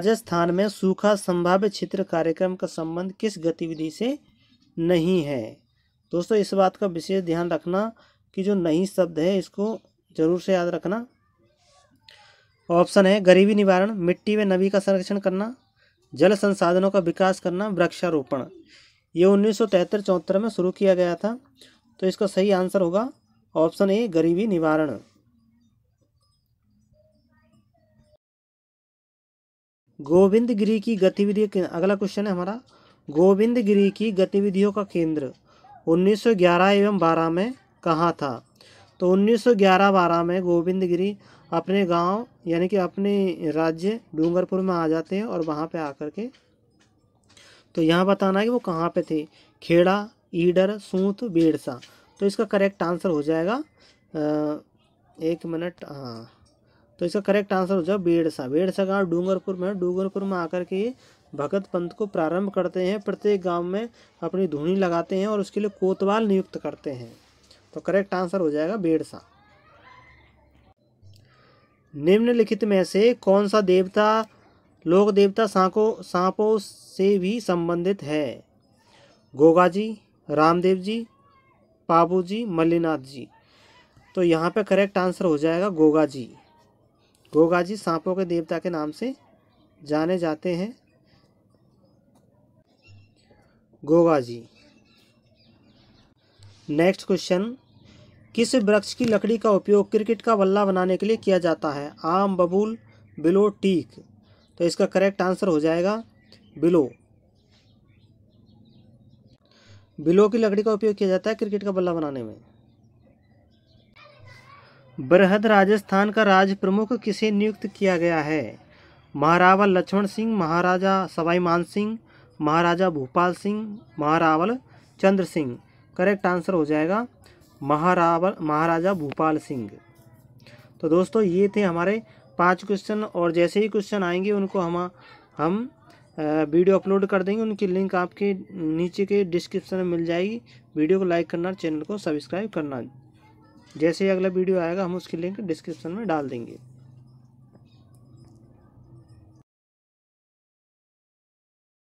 राजस्थान में सूखा संभाव्य क्षेत्र कार्यक्रम का संबंध किस गतिविधि से नहीं है दोस्तों इस बात का विशेष ध्यान रखना कि जो नहीं शब्द है इसको जरूर से याद रखना ऑप्शन है गरीबी निवारण मिट्टी में नबी का संरक्षण करना जल संसाधनों का विकास करना वृक्षारोपण ये उन्नीस सौ तिहत्तर चौहत्तर में शुरू किया गया था तो इसका सही आंसर होगा ऑप्शन ए गरीबी निवारण गोविंद गिरी की गतिविधियों अगला क्वेश्चन है हमारा गोविंद गिरी की गतिविधियों का केंद्र 1911 एवं 12 में कहाँ था तो 1911-12 में गोविंद गिरी अपने गांव यानी कि अपने राज्य डूंगरपुर में आ जाते हैं और वहाँ पे आकर के तो यहाँ बताना है कि वो कहाँ पे थे खेड़ा ईडर सूत बेड़सा तो इसका करेक्ट आंसर हो जाएगा एक मिनट हाँ तो इसका करेक्ट आंसर हो जाए बेड़सा बेड़सा गाँव डूंगरपुर में डूंगरपुर में आकर के भगत पंथ को प्रारंभ करते हैं प्रत्येक गांव में अपनी धुनी लगाते हैं और उसके लिए कोतवाल नियुक्त करते हैं तो करेक्ट आंसर हो जाएगा बेड़सा निम्नलिखित में से कौन सा देवता लोक देवता सांको सांपों से भी संबंधित है गोगा जी रामदेव जी बाबू जी मल्लीनाथ जी तो यहाँ पे करेक्ट आंसर हो जाएगा गोगा जी गोगा जी सांपों के देवता के नाम से जाने जाते हैं गोगा जी नेक्स्ट क्वेश्चन किस वृक्ष की लकड़ी का उपयोग क्रिकेट का बल्ला बनाने के लिए किया जाता है आम बबूल बिलो टीक तो इसका करेक्ट आंसर हो जाएगा बिलो बिलो की लकड़ी का उपयोग किया जाता है क्रिकेट का बल्ला बनाने में बृहद राजस्थान का राज प्रमुख किसे नियुक्त किया गया है महारावल लक्ष्मण सिंह महाराजा सवाई मान सिंह महाराजा भूपाल सिंह महारावल चंद्र सिंह करेक्ट आंसर हो जाएगा महारावल महाराजा भूपाल सिंह तो दोस्तों ये थे हमारे पांच क्वेश्चन और जैसे ही क्वेश्चन आएंगे उनको हम हम वीडियो अपलोड कर देंगे उनकी लिंक आपके नीचे के डिस्क्रिप्शन में मिल जाएगी वीडियो को लाइक करना चैनल को सब्सक्राइब करना जैसे ही अगला वीडियो आएगा हम उसकी लिंक डिस्क्रिप्शन में डाल देंगे